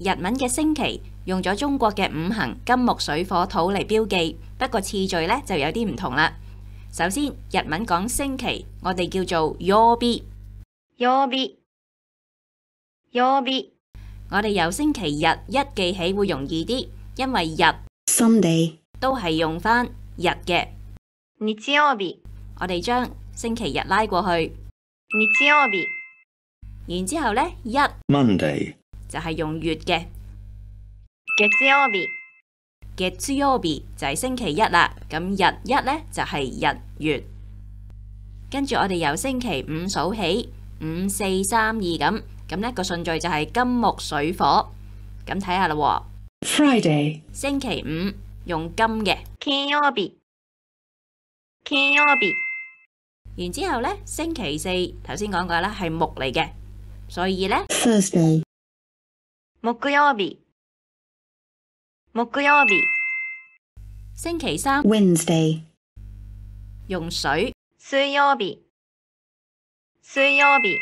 日文嘅星期用咗中国嘅五行金木水火土嚟标记，不过次序咧就有啲唔同啦。首先，日文讲星期，我哋叫做よび，よび，よび。我哋由星期日一记起会容易啲，因为日，sunday 都系用翻日嘅。日曜日，我哋将星期日拉过去，日曜日，然之后咧一，Monday。就系用月嘅 g e t z o b i 就系星期一啦。咁日一咧就系日月。跟住我哋由星期五数起，五四三二咁，咁咧个顺序就系金木水火。咁睇下啦，Friday 星期五用金嘅 k e o b i k e o b i 然之后咧星期四头先讲过啦，系木嚟嘅，所以咧 Thursday。木曜日，木曜日，星期三。Wednesday，用水。水曜日，水曜日，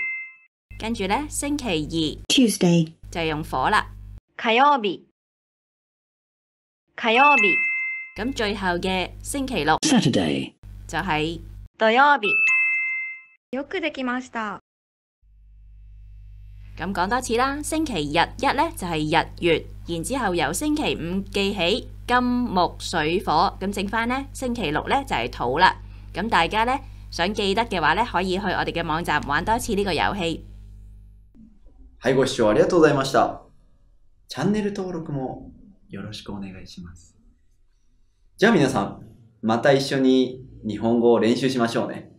跟住咧星期二。Tuesday，就用火啦。火曜日，火曜日，咁最后嘅星期六。Saturday，就系。土曜日。よくできました。咁講多次啦，星期日一咧就係日月，然之後由星期五記起金木水火，咁剩翻咧星期六咧就係土啦。咁大家咧想記得嘅話咧，可以去我哋嘅網站玩多次呢個遊戲。Hi, 我是。ありがとうございました。チャンネル登録もよろしくお願いします。じゃあ皆さん、また一緒に日本語を練習しましょうね。